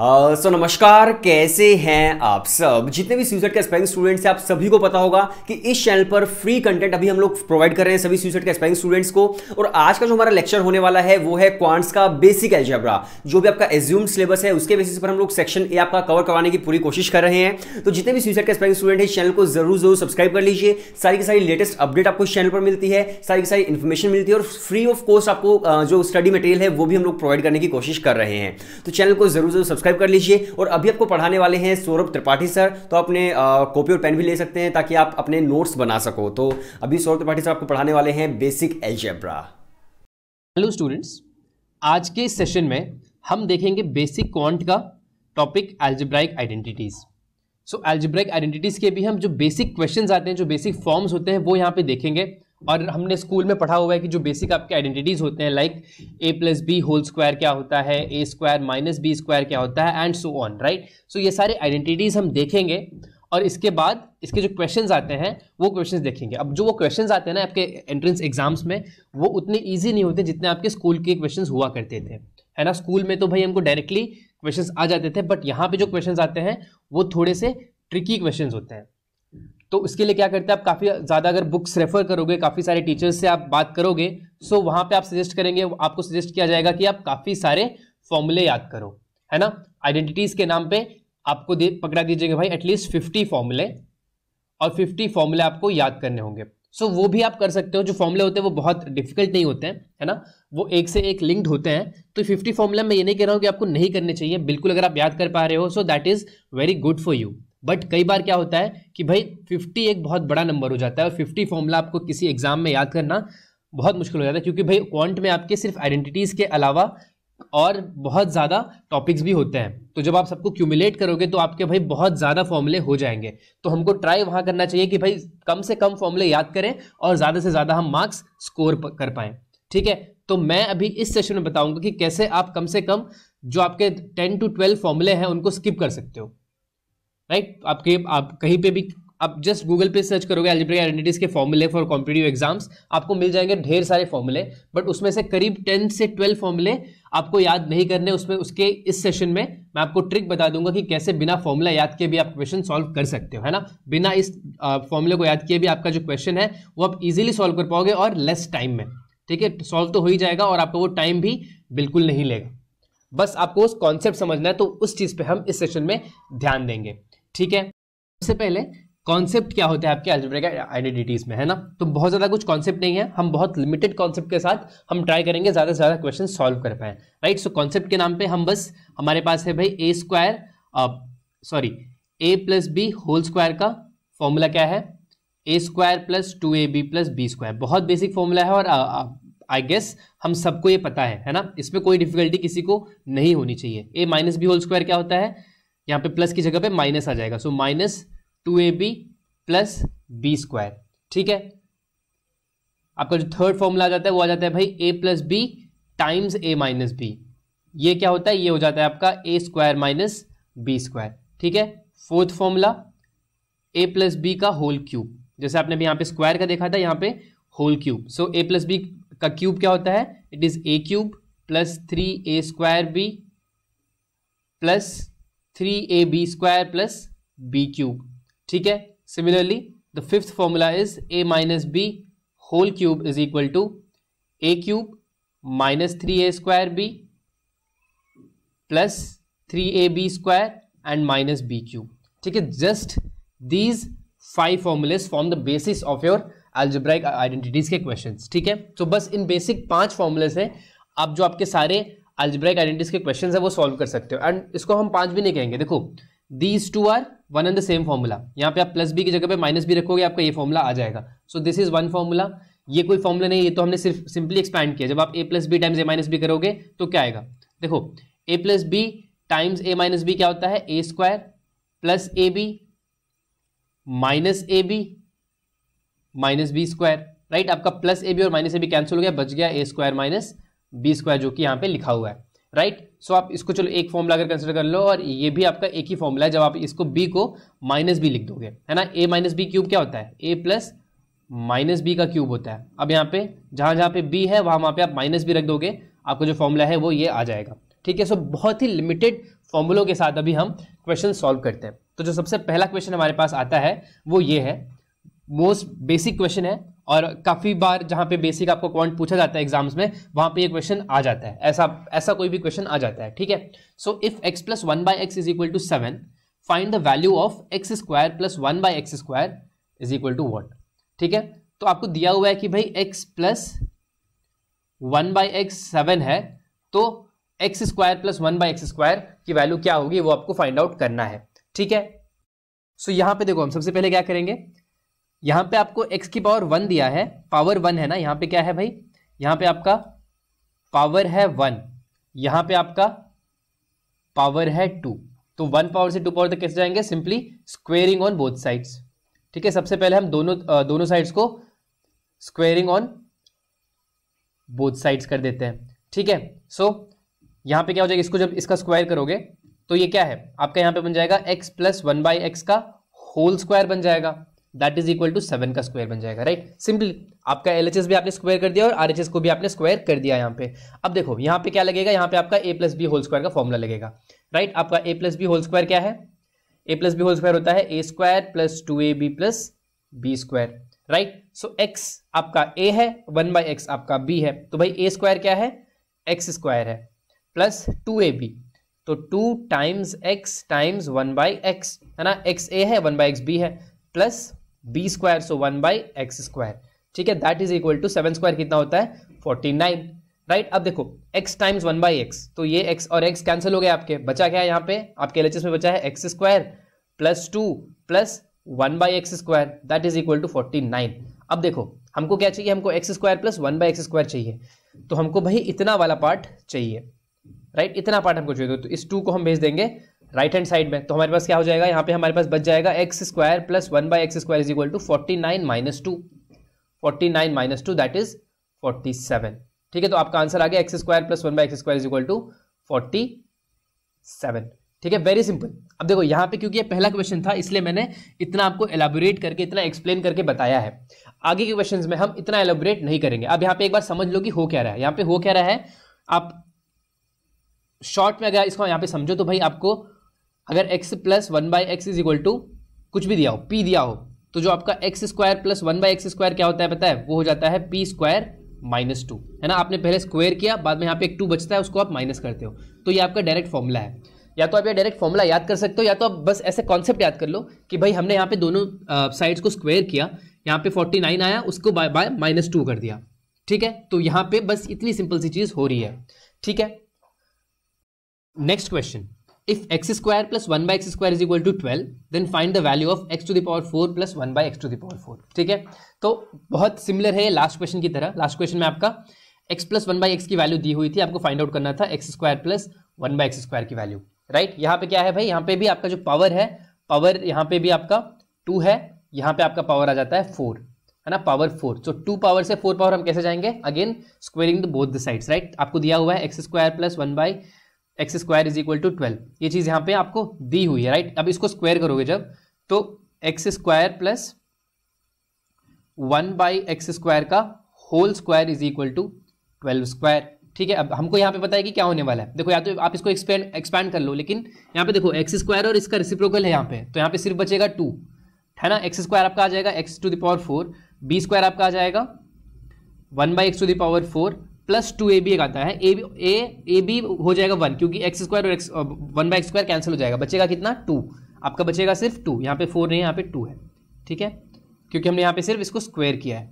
हाँ, सो uh, so, नमस्कार कैसे हैं आप सब जितने भी सुसाइड के एस्पायरिंग स्टूडेंट्स हैं आप सभी को पता होगा कि इस चैनल पर फ्री कंटेंट अभी हम लोग प्रोवाइड कर रहे हैं सभी सुसाइड के एस्पायरिंग स्टूडेंट्स को और आज का जो हमारा लेक्चर होने वाला है वो है क्वांट्स का बेसिक एल्जेब्रा जो भी आपका एज्यूम सिलेबस है उसके बेसिस पर हम लोग सेक्शन ए आपका कवर करवाने की पूरी कोशिश कर रहे हैं तो जितने भी सुसाइड के एस्पायरिंग स्टूडेंट है चैनल को जरूर जरूर सब्सक्राइब कर लीजिए सारी की सारी लेटेस्ट अपडेट आपको इस चैनल पर मिलती है सारी की सारी इन्फॉर्मेशन मिलती है और फ्री ऑफ कॉस्ट आपको जो स्टडी मटेरियल है वो भी हम लोग प्रोवाइड करने की कोशिश कर रहे हैं तो चैनल को जरूर जरूर सब्सक्राइब कर लीजिए और अभी आपको पढ़ाने वाले हैं सौरभ त्रिपाठी सर तो अपने कॉपी और पेन भी ले सकते हैं ताकि आप अपने नोट्स बना सको तो अभी सौरभ त्रिपाठी सर आपको पढ़ाने वाले हैं बेसिक एल्जेब्रा हेलो स्टूडेंट्स आज के सेशन में हम देखेंगे बेसिक क्वांट का topic algebraic identities so algebraic identities के भी हम जो बेसिक क्वेश्चंस आते हैं जो बेसिक फॉर्म्स होते हैं वो यहाँ पे देखेंगे और हमने स्कूल में पढ़ा हुआ है कि जो बेसिक आपके आइडेंटिटीज़ होते हैं like A plus B whole square क्या होता है A square minus B square क्या होता है and so on right so ये सारे आइडेंटिटीज़ हम देखेंगे और इसके बाद इसके जो क्वेश्चंस आते हैं वो क्वेश्चंस देखेंगे अब जो वो क्वेश्चंस आते हैं ना आपके एंट्रेंस एग्जाम्स में वो उतने ईजी नहीं होते जितने आपके स्कूल के क्वेश्चन हुआ करते थे है ना स्कूल में तो भाई हमको डायरेक्टली क्वेश्चन आ जाते थे बट यहाँ पे जो क्वेश्चन आते हैं वो थोड़े से ट्रिकी क्वेश्चन होते हैं तो उसके लिए क्या करते हैं आप काफ़ी ज़्यादा अगर बुक्स रेफर करोगे काफ़ी सारे टीचर्स से आप बात करोगे सो वहाँ पे आप सजेस्ट करेंगे आपको सजेस्ट किया जाएगा कि आप काफ़ी सारे फॉर्मूले याद करो है ना आइडेंटिटीज़ के नाम पे आपको दे पकड़ा दीजिएगा भाई एटलीस्ट फिफ्टी फॉर्मूले और फिफ्टी फॉर्मूले आपको याद करने होंगे सो वो भी आप कर सकते हो जो फॉर्मूले होते हैं वो बहुत डिफिकल्ट नहीं होते हैं है ना वो एक से एक लिंक्ड होते हैं तो फिफ्टी फॉर्मूला मैं ये नहीं कह रहा हूँ कि आपको नहीं करने चाहिए बिल्कुल अगर आप याद कर पा रहे हो so that is very good for you but कई बार क्या होता है कि भाई फिफ्टी एक बहुत बड़ा नंबर हो जाता है और फिफ्टी फॉर्मूला आपको किसी एग्जाम में याद करना बहुत मुश्किल हो जाता है क्योंकि भाई क्वांट में आपके सिर्फ आइडेंटिटीज़ के अलावा और बहुत ज़्यादा टॉपिक्स भी होते हैं तो जब आप सबको क्यूमुलेट करोगे तो आपके भाई बहुत ज़्यादा फॉर्मूले हो जाएंगे तो हमको ट्राई वहाँ करना चाहिए कि भाई कम से कम फॉर्मूले याद करें और ज़्यादा से ज़्यादा हम मार्क्स स्कोर कर पाएँ ठीक है तो मैं अभी इस सेशन में बताऊंगा कि कैसे आप कम से कम जो आपके टेन टू ट्वेल्व फॉर्मूले हैं उनको स्किप कर सकते हो राइट आपके आप कहीं पे भी आप जस्ट गूगल पे सर्च करोगे एल्जेब्रिक आइडेंटिटीज के फॉर्मूले फॉर कॉम्पिटेटिव एग्जाम्स आपको मिल जाएंगे ढेर सारे फॉर्मूले बट उसमें से करीब टेन से ट्वेल्व फॉर्मूले आपको याद नहीं करने उसमें उसके इस सेशन में मैं आपको ट्रिक बता दूंगा कि कैसे बिना फॉर्मूला याद किए भी आप क्वेश्चन सॉल्व कर सकते हो है ना बिना इस फॉर्मूले को याद किए भी आपका जो क्वेश्चन है वो आप इजिली सॉल्व कर पाओगे और लेस टाइम में ठीक है सॉल्व तो हो ही जाएगा और आपको वो टाइम भी बिल्कुल नहीं लेगा बस आपको उस कॉन्सेप्ट समझना है तो उस चीज़ पे हम इस सेशन में ध्यान देंगे ठीक है सबसे पहले कॉन्सेप्ट क्या होता है आपके अल्जेब्रिक आइडेंटिटीज में है ना तो बहुत ज़्यादा कुछ कॉन्सेप्ट नहीं है हम बहुत लिमिटेड कॉन्सेप्ट के साथ हम ट्राई करेंगे ज़्यादा से ज़्यादा क्वेश्चन सॉल्व कर पाए राइट सो कॉन्सेप्ट के नाम पे हम बस हमारे पास है भाई A square sorry A plus B whole square का फॉर्मूला क्या है A square plus two A B plus B square बहुत बेसिक फॉर्मूला है और आई uh, गेस uh, हम सबको ये पता है है ना इसमें कोई डिफिकल्टी किसी को नहीं होनी चाहिए A minus B whole square क्या होता है यहाँ पे प्लस की जगह पे माइनस आ जाएगा so minus two A B plus B square ठीक है आपका जो थर्ड फॉर्मूला आ जाता है वो आ जाता है भाई A plus B times A minus B ये क्या होता है ये हो जाता है आपका A square minus B square ठीक है fourth formula A plus B का होल क्यूब जैसे आपने भी यहाँ पे स्क्वायर का देखा था यहाँ पे whole cube so A plus B का क्यूब क्या होता है it is A cube plus three A square B plus three A B square plus B cube ठीक है similarly the fifth formula is A minus B whole cube is equal to A cube minus three A square B plus three A B square and minus B cube ठीक है just these five formulas form the basis of your algebraic identities के question ठीक है तो बस इन basic पांच formulas हैं आप जो आपके सारे अल्जब्रेक आइडेंटिस के क्वेश्चन है वो सॉल्व कर सकते हो एंड इसको हम पांच भी नहीं कहेंगे देखो these two are one and the same formula यहाँ पे आप प्लस बी की जगह पे माइनस बी रखोगे आपका ये फॉर्मूला आ जाएगा so this is one formula ये कोई फॉर्मूला नहीं ये तो हमने सिर्फ सिंपली एक्सपैंड किया जब आप A plus B times A minus B करोगे तो क्या आएगा देखो A plus B times A minus B क्या होता है A square plus A B minus A B minus B square right आपका प्लस ए बी और माइनस ए बी कैंसिल हो गया बच गया A square minus B square जो कि यहाँ पे लिखा हुआ है राइट सो आप इसको चलो एक फॉर्मूला अगर कंसिडर कर लो और ये भी आपका एक ही फॉर्मूला है जब आप इसको बी को माइनस बी लिख दोगे है ना ए माइनस बी क्यूब क्या होता है ए प्लस माइनस बी का क्यूब होता है अब यहाँ पे जहाँ जहाँ पे बी है वहाँ वहाँ पे आप माइनस बी रख दोगे आपका जो फॉर्मूला है वो ये आ जाएगा ठीक है सो बहुत ही लिमिटेड फॉर्मूलों के साथ अभी हम क्वेश्चन सॉल्व करते हैं तो जो सबसे पहला क्वेश्चन हमारे पास आता है वो ये है मोस्ट बेसिक क्वेश्चन है और काफ़ी बार जहां पे बेसिक आपको क्वांट पूछा जाता है एग्जाम्स में वहां पे ये क्वेश्चन आ जाता है ऐसा ऐसा कोई भी क्वेश्चन आ जाता है ठीक है so if X plus one by x is equal to seven find the value of X square plus one by x square is equal to what ठीक है तो आपको दिया हुआ है कि भाई X plus one by X seven है तो x square plus one by x square की वैल्यू क्या होगी वो आपको फाइंड आउट करना है ठीक है सो so, यहां पे देखो हम सबसे पहले क्या करेंगे यहाँ पे आपको x की पावर वन दिया है पावर वन है ना यहाँ पे क्या है भाई यहाँ पे आपका पावर है वन यहाँ पे आपका पावर है टू तो वन पावर से टू पावर तक कैसे जाएंगे simply squaring on both sides ठीक है सबसे पहले हम दोनों दोनों साइड्स को स्क्वेयरिंग ऑन बोथ साइड्स कर देते हैं ठीक है सो यहाँ पे क्या हो जाएगा इसको जब इसका स्क्वायर करोगे तो ये क्या है आपका यहाँ पे बन जाएगा x plus one by X का होल स्क्वायर बन जाएगा that is equal to seven का स्क्वायर बन जाएगा राइट right? सिंपली आपका एल भी आपने स्क्वायर कर दिया और आर को भी आपने स्क्वायर कर दिया यहाँ पे अब देखो यहाँ पे क्या लगेगा यहाँ पे आपका A plus B whole square का फॉर्मूला लगेगा राइट right? आपका A plus B whole square क्या है A plus B whole square होता है A square plus two A B plus B square right so X आपका ए है one by X आपका बी है तो भाई ए स्क्वायर क्या है एक्स स्क्वायर है प्लस टू ए बी तो two times X times one by x है ना एक्स ए है वन बाई एक्स बी है plus B square so one by x square ठीक है that is equal to seven square कितना होता है फोर्टी नाइन राइट अब देखो x times one by X तो ये x और x कैंसिल हो गया आपके बचा क्या है यहाँ पे आपके एल में बचा है X square plus two plus one by x square that is equal to forty nine अब देखो हमको क्या चाहिए हमको X square plus one by x square चाहिए तो हमको भाई इतना वाला पार्ट चाहिए राइट right? इतना पार्ट हमको चाहिए तो इस टू को हम भेज देंगे राइट हैंड साइड में तो हमारे पास क्या हो जाएगा यहाँ पे हमारे पास बच जाएगा X square plus one by x square is equal to forty nine minus two forty nine minus two that is forty seven ठीक है तो आपका आंसर आ गया X square plus one by x square is equal to forty seven ठीक है very simple अब देखो यहाँ पे क्योंकि ये पहला क्वेश्चन था इसलिए मैंने इतना आपको एलाबोरेट करके इतना एक्सप्लेन करके बताया है आगे के क्वेश्चन में हम इतना एलाबोरेट नहीं करेंगे अब यहाँ पे एक बार समझ लो कि हो क्या रहा है यहाँ पे हो क्या रहा है आप शॉर्ट में अगर इसको यहाँ पे समझो तो भाई आपको अगर X plus one by x is equal to कुछ भी दिया हो पी दिया हो तो जो आपका x square plus one by x square क्या होता है पता है वो हो जाता है पी स्क्वायर माइनस टू है ना आपने पहले स्क्वायर किया बाद में यहाँ पे एक टू बचता है उसको आप माइनस करते हो तो ये आपका डायरेक्ट फॉर्मूला है या तो आप ये डायरेक्ट फॉर्मूला याद कर सकते हो या तो आप बस ऐसे कॉन्सेप्ट याद कर लो कि भाई हमने यहाँ पे दोनों साइड्स को स्क्वायर किया यहाँ पे 49 आया उसको बाय बाय माइनस टू कर दिया ठीक है तो यहाँ पे बस इतनी सिंपल सी चीज़ हो रही है ठीक है next question if x square plus 1 by x square is equal to 12 then find the value of x to the power 4 plus 1 by x to the power 4 ठीक है तो बहुत सिमिलर है लास्ट क्वेश्चन की तरह लास्ट क्वेश्चन में आपका x plus one by x की वैल्यू दी हुई थी आपको फाइंड आउट करना था X square plus one by x square की वैल्यू राइट यहाँ पे क्या है भाई यहाँ पे भी आपका जो पावर है पावर यहाँ पे भी आपका टू है यहाँ पे आपका पावर आ जाता है फोर है ना power four so two power से फोर पावर हम कैसे जाएंगे again squaring the both the sides right आपको दिया हुआ है X square plus one by x square is equal to twelve ये चीज़ यहाँ पे आपको दी हुई है राइट अब इसको स्क्वायर करोगे जब तो x square plus one by x square का whole square is equal to twelve square ठीक है अब हमको यहाँ पे पता है कि क्या होने वाला है देखो या तो आप इसको एक्सपेंड एक्सपैंड कर लो लेकिन यहाँ पे देखो एक्स स्क्वायर और इसका रिसिप्रोकल है यहाँ पे तो यहाँ पे सिर्फ बचेगा टू है ना एक्स स्क्वायर आपका आ जाएगा X to the power four B square आपका आ जाएगा one by x to the power four plus two A B एक आता है A B A A B हो जाएगा वन क्योंकि एक्स स्क्वायर और X one by x square cancel हो जाएगा बचेगा कितना टू आपका बचेगा सिर्फ टू यहाँ पे फोर नहीं है यहाँ पे टू है ठीक है क्योंकि हमने यहाँ पे सिर्फ इसको स्क्वायर किया है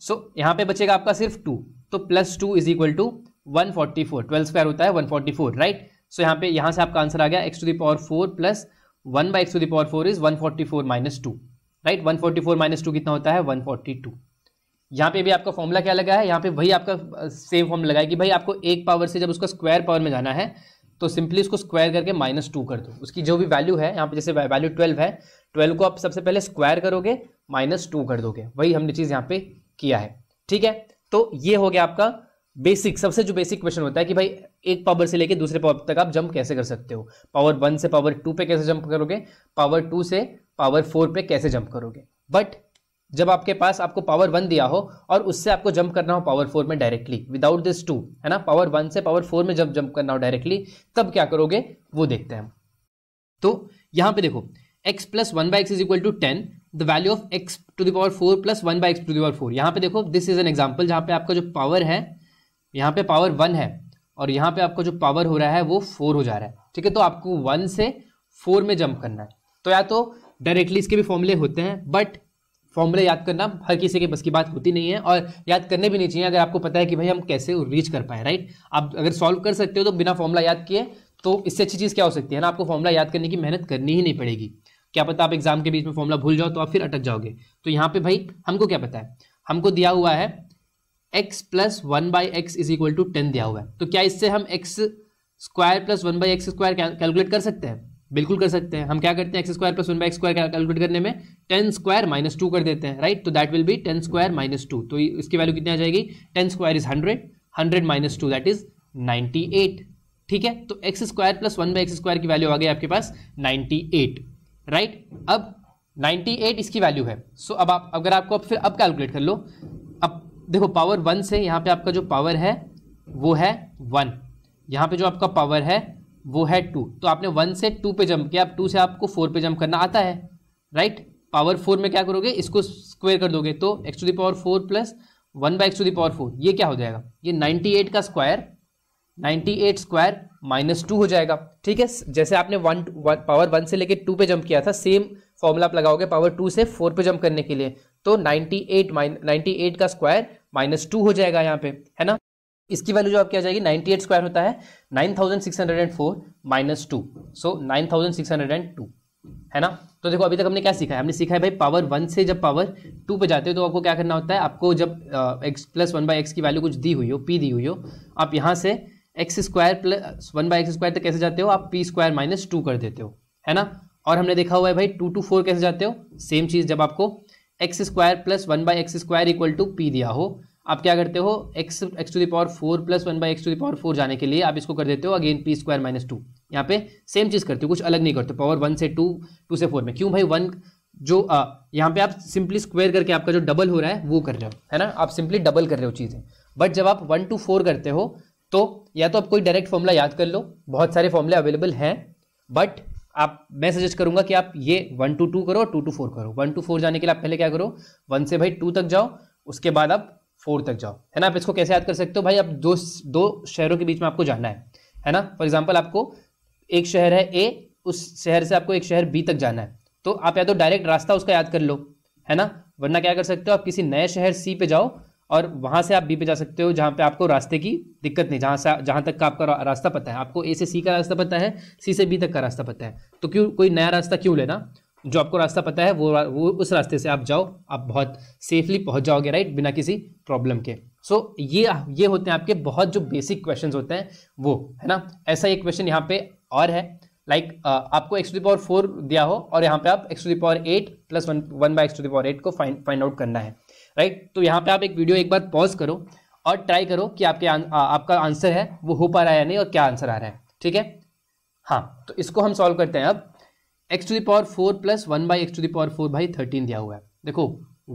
सो so, यहाँ पे बचेगा आपका सिर्फ टू तो plus two is equal to one forty four twelve square होता है one forty four right so यहाँ पे यहाँ से आपका आंसर आ गया X to the power four plus one by x to the power four is one forty four minus two right one forty four minus two कितना होता है वन फोर्टी टू यहाँ पे भी आपका फॉर्मूला क्या लगा है यहाँ पे वही आपका सेम फॉर्म लगा है कि भाई आपको एक पावर से जब उसका स्क्वायर पावर में जाना है तो सिंपली उसको स्क्वायर करके माइनस टू कर दो उसकी जो भी वैल्यू है यहाँ पे जैसे वैल्यू ट्वेल्व है ट्वेल्व को आप सबसे पहले स्क्वायर करोगे माइनस टू कर दोगे वही हमने चीज़ यहाँ पे किया है ठीक है तो ये हो गया आपका बेसिक सबसे जो बेसिक क्वेश्चन होता है कि भाई एक पावर से लेके दूसरे पावर तक आप जंप कैसे कर सकते हो पावर वन से पावर टू पे कैसे जंप करोगे पावर टू से पावर फोर पे कैसे जंप करोगे बट जब आपके पास आपको पावर वन दिया हो और उससे आपको जंप करना हो पावर फोर में डायरेक्टली विदाउट दिस टू है ना पावर वन से पावर फोर में जब जंप करना हो डायरेक्टली तब क्या करोगे वो देखते हैं तो यहां पे देखो x plus one by x is equal to ten the value of x to the power four plus one by x to the power four यहां पे देखो दिस इज एन एग्जाम्पल जहां पे आपका जो पावर है यहां पे पावर वन है और यहां पे आपका जो पावर हो रहा है वो फोर हो जा रहा है ठीक है तो आपको वन से फोर में जंप करना है तो या तो डायरेक्टली इसके भी फॉर्मूले होते हैं बट फॉर्मूला याद करना हर किसी के बस की बात होती नहीं है और याद करने भी नहीं चाहिए अगर आपको पता है कि भाई हम कैसे रीच कर पाए राइट आप अगर सॉल्व कर सकते हो तो बिना फॉर्मूला याद किए तो इससे अच्छी चीज़ क्या हो सकती है ना आपको फॉर्मूला याद करने की मेहनत करनी ही नहीं पड़ेगी क्या पता आप एग्जाम के बीच में फॉर्मूला भूल जाओ तो आप फिर अटक जाओगे तो यहाँ पे भाई हमको क्या पता है हमको दिया हुआ है x plus one by x is equal to ten दिया हुआ है तो क्या इससे हम x square plus one by x square calculate कर सकते हैं बिल्कुल कर सकते हैं हम क्या करते हैं x square plus one by square calculate करने में टेन स्क्वायर माइनस टू कर देते हैं राइट तो that will be ten square minus two तो इसकी वैल्यू कितनी आ जाएगी ten square is hundred hundred minus two that is ninety eight ठीक है तो x square plus one by x square की वैल्यू आ गई आपके पास नाइन्टी एट राइट अब नाइन्टी एट इसकी वैल्यू है सो अब आप अगर आपको फिर अब कैलकुलेट कर लो अब देखो पावर वन से यहाँ पे आपका जो पावर है वो है वन यहाँ पे जो आपका पावर है वो है टू तो आपने वन से टू पे जंप किया अब टू से आपको फोर पे जंप करना आता है राइट पावर फोर में क्या करोगे इसको स्क्वेयर कर दोगे तो x to the power four plus one by x to the power four ये क्या हो जाएगा ये नाइन्टी एट का square ninety eight square minus two हो जाएगा ठीक है जैसे आपने वन पावर वन से लेकर टू पे जंप किया था सेम फॉर्मूला आप लगाओगे पावर टू से फोर पे जंप करने के लिए तो नाइन्टी एट माइन का स्क्वायर माइनस टू हो जाएगा यहाँ पे है ना इसकी वैल्यू जो आपकी आ जाएगी 98 स्क्वायर होता है 9604 माइनस टू सो 9602 है ना तो देखो अभी तक हमने क्या सीखा है हमने सीखा है भाई पावर वन से जब पावर टू पे जाते हो तो आपको क्या करना होता है आपको जब x plus one by x की वैल्यू कुछ दी हुई हो पी दी हुई हो आप यहाँ से x square plus one by x square तक कैसे जाते हो आप पी स्क्वायर माइनस टू कर देते हो है ना और हमने देखा हुआ है भाई टू टू फोर कैसे जाते हो सेम चीज़ जब आपको x square plus one by x square equal to p दिया हो आप क्या करते हो x x to the power power four plus one by x to the power four जाने के लिए आप इसको कर देते हो again p square minus two यहाँ पे सेम चीज़ करते हो कुछ अलग नहीं करते पावर वन से टू टू से फोर में क्यों भाई वन जो यहाँ पे आप सिंपली स्क्वायर करके आपका जो डबल हो रहा है वो कर रहे हो है ना आप सिंपली डबल कर रहे हो चीज़ें बट जब आप वन टू फोर करते हो तो या तो आप कोई डायरेक्ट फॉर्मूला याद कर लो बहुत सारे फॉर्मूले अवेलेबल हैं बट आप मैं सजेस्ट करूंगा कि आप ये वन टू टू करो टू टू फोर करो वन टू फोर जाने के लिए आप पहले क्या करो वन से भाई टू तक जाओ उसके बाद आप फोर तक जाओ है ना आप इसको कैसे याद कर सकते हो भाई आप दो दो शहरों के बीच में आपको जाना है है ना फॉर एग्जाम्पल आपको एक शहर है ए उस शहर से आपको एक शहर बी तक जाना है तो आप या तो डायरेक्ट रास्ता उसका याद कर लो है ना वरना क्या कर सकते हो आप किसी नए शहर सी पे जाओ और वहाँ से आप बी पे जा सकते हो जहाँ पे आपको रास्ते की दिक्कत नहीं जहाँ से जहाँ तक का आपका रास्ता पता है आपको ए से सी का रास्ता पता है सी से बी तक का रास्ता पता है तो क्यों कोई नया रास्ता क्यों लेना जो आपको रास्ता पता है वो वो उस रास्ते से आप जाओ आप बहुत सेफली पहुंच जाओगे राइट बिना किसी प्रॉब्लम के सो so, ये ये होते हैं आपके बहुत जो बेसिक क्वेश्चंस होते हैं वो है ना ऐसा एक क्वेश्चन यहाँ पे और है लाइक like, आपको एक्स टू दावर फोर दिया हो और यहाँ पे आप x to the power eight plus one one by x to the power eight को फाइंड फाइंड आउट करना है राइट right? तो यहाँ पे आप एक वीडियो एक बार पॉज करो और ट्राई करो कि आपके आ, आपका आंसर है वो हो पा रहा है या नहीं और क्या आंसर आ रहा है ठीक है हाँ तो इसको हम सॉल्व करते हैं अब x to the power four plus one by x to the power four by thirteen दिया हुआ है देखो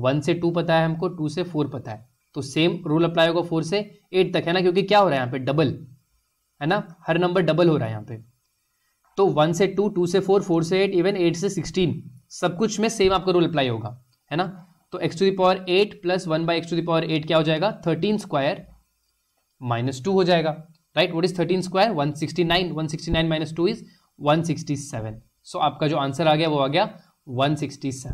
वन से टू पता है हमको टू से फोर पता है तो सेम रूल अप्लाई होगा फोर से एट तक है ना क्योंकि क्या हो रहा है यहाँ पे डबल है ना हर नंबर डबल हो रहा है यहाँ पे तो वन से टू टू से फोर फोर से एट इवन एट से सिक्सटीन सब कुछ में सेम आपका रूल अप्लाई होगा है ना तो x to the power eight plus one by x to the power eight क्या हो जाएगा थर्टीन स्क्वायर माइनस टू हो जाएगा right what is thirteen square one sixty nine one sixty nine minus two is one sixty seven so आपका जो answer आ गया वो आ गया 167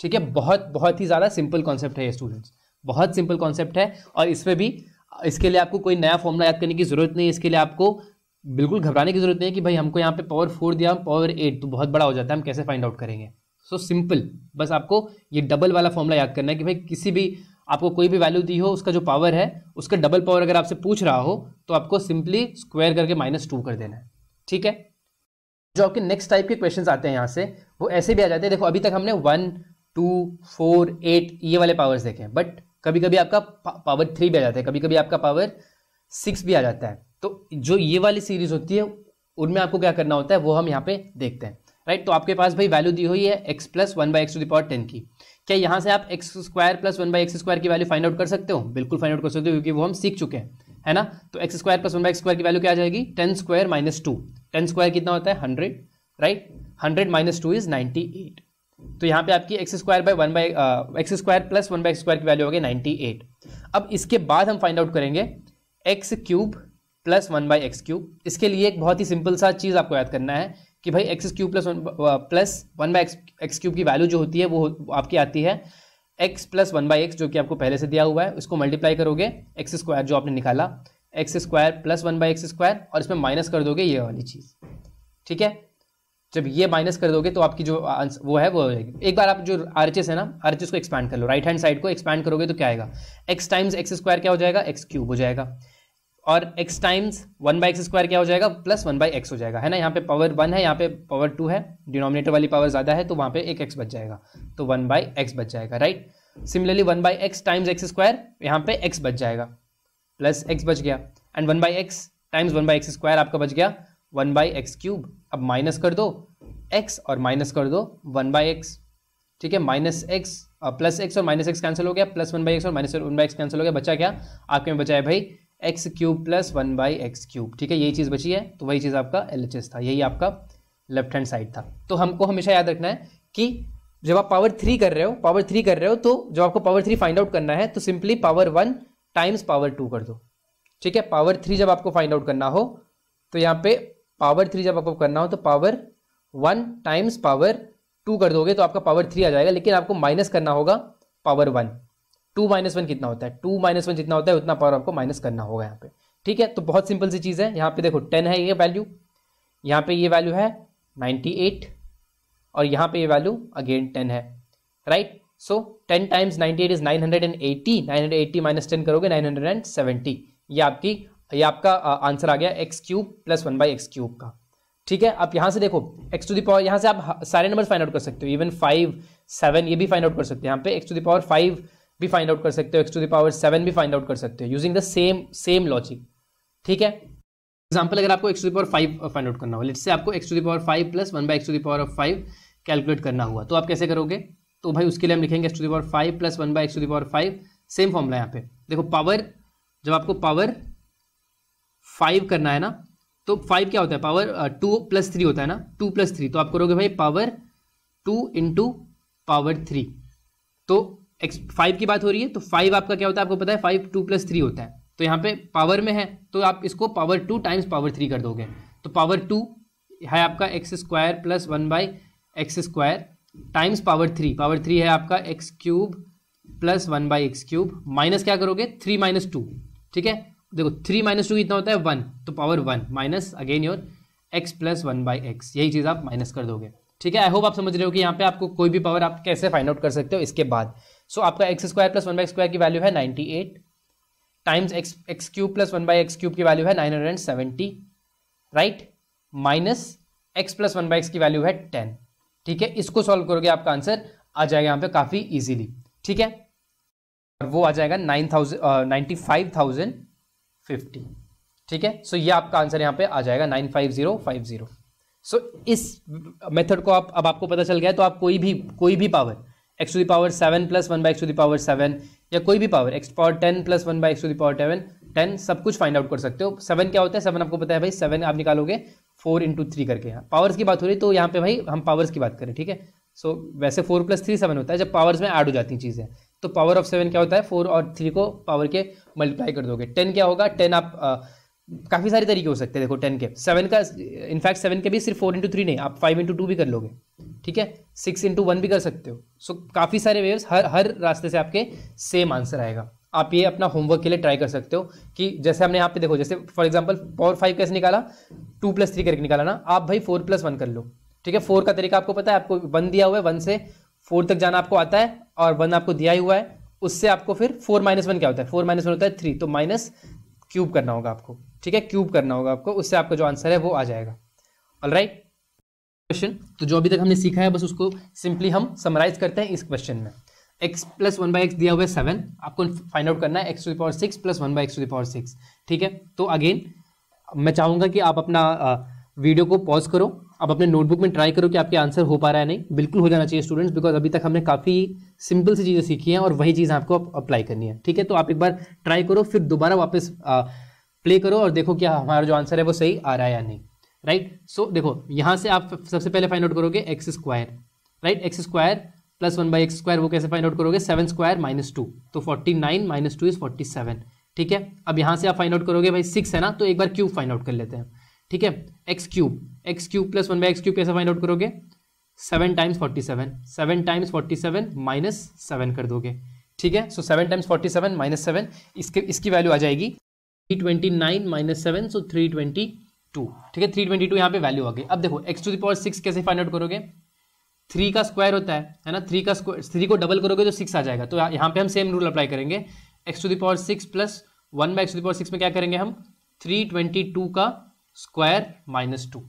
ठीक है बहुत बहुत ही ज़्यादा सिंपल कॉन्सेप्ट है स्टूडेंट्स बहुत सिंपल कॉन्सेप्ट है और इसमें भी इसके लिए आपको कोई नया फॉर्मूला याद करने की ज़रूरत नहीं है इसके लिए आपको बिल्कुल घबराने की ज़रूरत नहीं है कि भाई हमको यहाँ पे पावर फोर दिया पावर एट तो बहुत बड़ा हो जाता है हम कैसे फाइंड आउट करेंगे सो so, सिंपल बस आपको ये डबल वाला फॉर्मूला याद करना है कि भाई किसी भी आपको कोई भी वैल्यू दी हो उसका जो पावर है उसका डबल पावर अगर आपसे पूछ रहा हो तो आपको सिंपली स्क्वायर करके माइनस टू कर देना है ठीक है जो आपके नेक्स्ट टाइप के क्वेश्चन आते हैं यहाँ से वो ऐसे भी आ जाते हैं देखो अभी तक हमने वन टू फोर एट ये वाले पावर्स देखे हैं बट कभी कभी आपका पावर थ्री भी आ जाता है कभी कभी आपका पावर सिक्स भी आ जाता है तो जो ये वाली सीरीज होती है उनमें आपको क्या करना होता है वो हम यहाँ पे देखते हैं राइट तो आपके पास भाई वैल्यू दी हुई है x plus one by x to the power ten की क्या यहाँ से आप x square plus one by x square की वैल्यू फाइंड आउट कर सकते हो बिल्कुल फाइंड आउट कर सकते हो क्योंकि वो हम सीख चुके हैं है ना तो x square plus one by x square की वैल्यू क्या आ जाएगी ten square minus two ten square कितना होता है hundred right hundred minus two is ninety eight तो यहाँ पे आपकी x square by one by x square plus one by square की वैल्यू हो गई नाइन्टी एट अब इसके बाद हम फाइंड आउट करेंगे x cube plus one by x cube इसके लिए एक बहुत ही सिंपल सा चीज़ आपको याद करना है कि भाई x cube plus one plus one by x cube की वैल्यू जो होती है वो आपकी आती है x plus one by x जो कि आपको पहले से दिया हुआ है उसको मल्टीप्लाई करोगे एक्स स्क्वायर जो आपने निकाला x square plus one by x square और इसमें माइनस कर दोगे ये वाली चीज़ ठीक है जब ये माइनस कर दोगे तो आपकी जो आंसर वो है वो हो जाएगी एक बार आप जो आर है ना आर को एक्सपैंड कर लो राइट हैंड साइड को एक्सपैंड करोगे तो क्या आएगा एक्स टाइम्स एक्स स्क्वायर क्या हो जाएगा एक्स क्यूब हो जाएगा और x times one by x square क्या हो जाएगा प्लस वन बाई एक्स हो जाएगा है ना यहाँ पे पावर वन है यहाँ पे पावर टू है डिनोमिनेटर वाली पावर ज़्यादा है तो वहाँ पे एक एक्स बच जाएगा तो वन बाई एक्स बच जाएगा right similarly one by x times x square यहाँ पे एक्स बच जाएगा प्लस एक्स बच गया and one by x times one by x square आपका बच गया वन बाई एक्स क्यूब अब माइनस कर दो एक्स और माइनस कर दो वन बाई एक्स ठीक है माइनस एक्स प्लस एक्स और माइनस एक्स कैंसिल हो गया प्लस वन बाई एक्स और minus one by x cancel हो गया बचा क्या आपके में बचा है भाई x cube plus one by x cube ठीक है यही चीज़ बची है तो वही चीज़ आपका एल था यही आपका लेफ्ट हैंड साइड था तो हमको हमेशा याद रखना है कि जब आप पावर थ्री कर रहे हो पावर थ्री कर रहे हो तो जब आपको पावर थ्री फाइंड आउट करना है तो simply power one times power two कर दो ठीक है पावर थ्री जब आपको फाइंड आउट करना हो तो यहाँ पे पावर थ्री जब आपको करना हो तो power one times power two कर दोगे तो आपका पावर थ्री आ जाएगा लेकिन आपको माइनस करना होगा power one two minus one कितना होता है टू माइनस वन जितना होता है उतना पावर आपको माइनस करना होगा यहाँ पे ठीक है तो बहुत सिंपल सी चीज़ है यहाँ पे देखो टेन है ये वैल्यू यहाँ पे ये वैल्यू है नाइन्टी एट और यहाँ पे ये वैल्यू अगेन टेन है right right? So ten times ninety eight is nine hundred and eighty nine hundred eighty minus ten करोगे नाइन हंड्रेड एंड सेवेंटी ये आपकी ये आपका आंसर आ गया x cube plus one by x cube का ठीक है आप यहाँ से देखो एक्स टू दावर यहाँ से आप सारे नंबर फाइंड आउट कर सकते हो इवन फाइव सेवन ये भी फाइंड आउट कर सकते हो यहाँ पे एक्स टू दावर फाइव भी फाइंड आउट कर सकते हो एक्स टू दावर सेवन भी फाइंड आउट कर सकते हो using the same same logic ठीक है एग्जाम्पल अगर आपको x to the power five find out करना हो लेट से आपको x to the power five plus one by x to the power five calculate करना हुआ तो आप कैसे करोगे तो भाई उसके लिए हम लिखेंगे x to the power five plus one by x to the power five same formula यहाँ पे देखो पावर जब आपको पावर फाइव करना है ना तो फाइव क्या होता है पावर टू प्लस थ्री होता है ना टू प्लस थ्री तो आप करोगे भाई power two into power three तो एक्स फाइव की बात हो रही है तो फाइव आपका क्या होता है आपको पता है फाइव टू प्लस थ्री होता है तो यहाँ पे पावर में है तो आप इसको power two times power three कर दोगे तो पावर टू है आपका x square plus one by x square times power three power three है आपका x cube plus one by x cube minus क्या करोगे थ्री माइनस टू ठीक है देखो थ्री माइनस टू कितना होता है वन तो power one minus again your x plus one by x यही चीज़ आप माइनस कर दोगे ठीक है आई होप आप समझ रहे हो कि यहाँ पे आपको कोई भी पावर आप कैसे फाइंड आउट कर सकते हो इसके बाद सो so, आपका x square plus one by square की वैल्यू है ninety eight times x x cube plus one by x cube की वैल्यू है nine hundred and seventy right minus x plus one by x की value है ten ठीक है इसको solve करोगे आपका आंसर आ जाएगा यहां पे काफ़ी इजीली ठीक है और वो आ जाएगा nine thousand ninety five thousand fifty ठीक है सो ये आपका आंसर यहां पे आ जाएगा nine five zero five zero so इस मेथड को आप अब आपको पता चल गया तो आप कोई भी कोई भी power x to the power seven plus one by x to the power seven या कोई भी power x power ten plus one by x to the power ten ten सब कुछ फाइंड आउट कर सकते हो सेवन क्या होता है सेवन आपको पता है भाई सेवन आप निकालोगे फोर इंटू थ्री करके यहाँ पावर्स की बात हो रही तो यहाँ पे भाई हम पावर्स की बात करें ठीक है सो वैसे फोर प्लस थ्री सेवन होता है जब पावर्स में ऐड हो जाती हैं चीज़ें तो पावर ऑफ सेवन क्या होता है फोर और थ्री को पावर के मल्टीप्लाई कर दोगे टेन क्या होगा टेन आप आ, काफ़ी सारे तरीके हो सकते हैं देखो टेन के सेवन का इनफैक्ट सेवन के भी सिर्फ फोर इंटू थ्री नहीं आप फाइव इंटू टू भी कर लोगे ठीक है सिक्स इंटू वन भी कर सकते हो सो so, काफ़ी सारे वेव्स हर हर रास्ते से आपके सेम आंसर आएगा आप ये अपना होमवर्क के लिए ट्राई कर सकते हो कि जैसे हमने यहाँ पे देखो जैसे फॉर एग्जांपल पावर फाइव कैसे निकाला टू प्लस थ्री करके निकाला ना आप भाई फोर प्लस वन कर लो ठीक है फोर का तरीका आपको पता है आपको वन दिया हुआ है वन से फोर तक जाना आपको आता है और वन आपको दिया ही हुआ है उससे आपको फिर फोर माइनस वन क्या होता है फोर माइनस वन होता है थ्री तो माइनस क्यूब करना होगा आपको ठीक है क्यूब करना होगा आपको उससे आपका जो आंसर है वो आ जाएगा ऑल राइट क्वेश्चन तो जो अभी तक हमने सीखा है बस उसको सिंपली हम समराइज करते हैं इस क्वेश्चन में x plus one by x दिया हुआ है सेवन आपको फाइंड आउट करना है x to the power six plus one by x to the power six ठीक है तो अगेन मैं चाहूँगा कि आप अपना वीडियो को पॉज करो आप अपने नोटबुक में ट्राई करो कि आपके आंसर हो पा रहा है नहीं बिल्कुल हो जाना चाहिए स्टूडेंट्स बिकॉज अभी तक हमने काफ़ी सिंपल सी चीज़ें सीखी हैं और वही चीज़ आपको अप्लाई करनी है ठीक है तो आप एक बार ट्राई करो फिर दोबारा वापस प्ले करो और देखो क्या हमारा जो आंसर है वो सही आ रहा है या नहीं राइट सो देखो यहाँ से आप सबसे पहले फाइंड आउट करोगे x square right x square plus one by x square वो कैसे फाइंड आउट करोगे सेवन स्क्वायर माइनस टू तो forty nine minus two is forty seven ठीक है अब यहाँ से आप फाइंड आउट करोगे भाई सिक्स है ना तो एक बार क्यूब फाइंड आउट कर लेते हैं ठीक है x cube x cube plus one by x cube कैसे फाइंड आउट करोगे seven times forty seven seven times forty seven minus seven कर दोगे ठीक है so seven times forty seven minus seven इसके इसकी वैल्यू आ जाएगी three twenty nine minus seven so three twenty two ठीक है थ्री ट्वेंटी टू यहाँ पे वैल्यू आ गई अब देखो एक्स टू दावर सिक्स कैसे फाइंड आउट करोगे थ्री का स्क्वायर होता है है ना थ्री का स्क्वायर थ्री को डबल करोगे तो सिक्स आ जाएगा तो यहाँ पे हम सेम रूल अप्लाई करेंगे x to the power six plus one by x to the power six में क्या करेंगे हम थ्री ट्वेंटी टू का स्क्वायर माइनस टू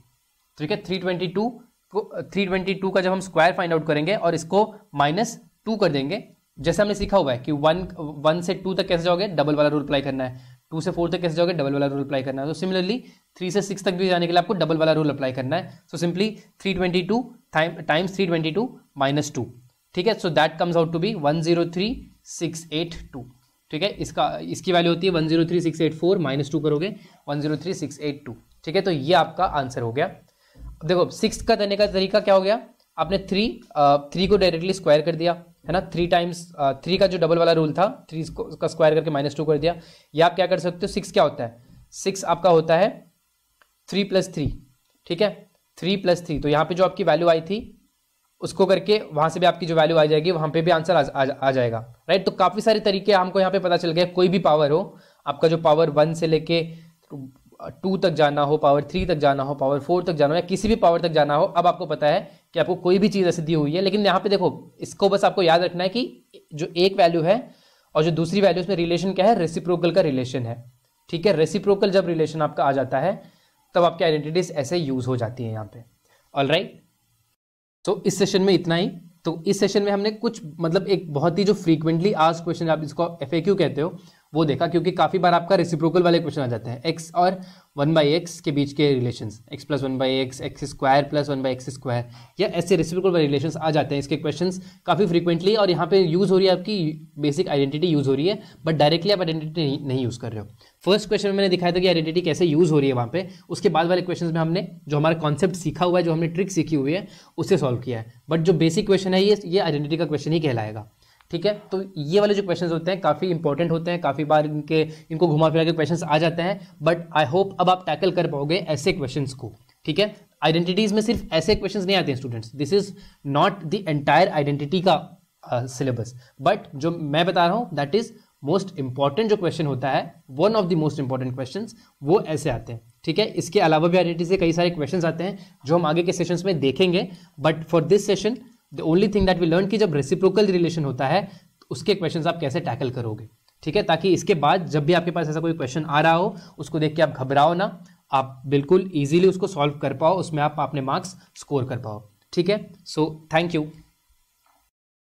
ठीक है थ्री ट्वेंटी टू को थ्री ट्वेंटी टू का जब हम स्क्वायर फाइंड आउट करेंगे और इसको माइनस टू कर देंगे जैसे हमने सीखा हुआ है कि वन वन से टू तक कैसे जाओगे डबल वाला रूल अप्लाई करना है टू से फोर तक कैसे जाओगे डबल वाला रूल अप्लाई करना है तो सिमिलरली थ्री से सिक्स तक भी जाने के लिए आपको डबल वाला रूल अप्लाई करना है so simply three twenty two times three twenty two minus two ठीक है so that comes out to be one zero three six eight two ठीक है इसका इसकी वैल्यू होती है one zero three six eight four minus two करोगे one zero three six eight two ठीक है तो ये आपका आंसर हो गया अब देखो सिक्स का देने का तरीका क्या हो गया आपने थ्री थ्री को डायरेक्टली स्क्वायर कर दिया है ना थ्री टाइम्स थ्री का जो डबल वाला रूल था थ्री का स्क्वायर करके माइनस टू कर दिया या आप क्या कर सकते हो सिक्स क्या होता है सिक्स आपका होता है थ्री प्लस थ्री ठीक है थ्री प्लस थ्री तो यहाँ पे जो आपकी वैल्यू आई थी उसको करके वहाँ से भी आपकी जो वैल्यू आ जाएगी वहाँ पे भी आंसर आ, आ, आ जाएगा राइट तो काफ़ी सारे तरीके हमको यहाँ पे पता चल गया कोई भी पावर हो आपका जो पावर वन से लेके टू तक जाना हो पावर थ्री तक जाना हो पावर फोर तक जाना हो या किसी भी पावर तक जाना हो अब आपको पता है कि आपको कोई भी चीज़ ऐसी दी हुई है लेकिन यहाँ पे देखो इसको बस आपको याद रखना है कि जो एक वैल्यू है और जो दूसरी वैल्यू उसमें रिलेशन क्या है रेसिप्रोकल का रिलेशन है ठीक है रेसिप्रोकल जब रिलेशन आपका आ जाता है तब आपकी आइडेंटिटीज ऐसे यूज हो जाती है यहाँ पे ऑल राइट सो इस सेशन में इतना ही तो इस सेशन में हमने कुछ मतलब एक बहुत ही जो फ्रीक्वेंटली आज क्वेश्चन आप इसको एफ कहते हो वो देखा क्योंकि काफ़ी बार आपका रेसिप्रोकल वाले क्वेश्चन आ जाते हैं एक्स और वन बाई एक्स के बीच के relation x plus one by x x square plus one by x square या ऐसे रेसिप्रोकल वाले रिलेशन आ जाते हैं इसके क्वेश्चन काफ़ी फ्रीक्वेंटली और यहाँ पे यूज़ हो रही है आपकी बेसिक आइडेंटिटी यूज़ हो रही है बट डायरेक्टली आप आइडेंटिटी नहीं, नहीं यूज़ कर रहे हो फर्स्ट क्वेश्चन में मैंने दिखाया था कि आइडेंटिटी कैसे यूज हो रही है वहाँ पे उसके बाद वाले क्वेश्चन में हमने जो हमारा कॉन्सेप्ट सीखा हुआ है जो हमने ट्रिक सीखी हुई है उसे सॉल्व किया है बट जो बेसिक क्वेश्चन है ये ये आइडेंटिटी का क्वेश्चन ही कहलाएगा ठीक है तो ये वाले जो क्वेश्चन होते हैं काफ़ी इंपॉर्टेंट होते हैं काफ़ी बार इनके इनको घुमा फिरा के क्वेश्चन आ जाते हैं बट आई होप अब आप टैकल कर पाओगे ऐसे क्वेश्चन को ठीक है आइडेंटिटीज़ में सिर्फ ऐसे क्वेश्चन नहीं आते हैं students this is not the entire identity का सिलेबस uh, बट जो मैं बता रहा हूँ दैट इज़ मोस्ट इंपॉर्टेंट जो क्वेश्चन होता है one of the most important question वो ऐसे आते हैं ठीक है इसके अलावा भी आई से कई सारे क्वेश्चन आते हैं जो हम आगे के सेशन में देखेंगे but for this session the only thing that we learn कि जब रेसिप्रोकल रिलेशन होता है उसके क्वेश्चन आप कैसे टैकल करोगे ठीक है ताकि इसके बाद जब भी आपके पास ऐसा कोई क्वेश्चन आ रहा हो उसको देख के आप घबराओ ना आप बिल्कुल इजीली उसको सॉल्व कर पाओ उसमें आप अपने मार्क्स स्कोर कर पाओ ठीक है सो थैंक यू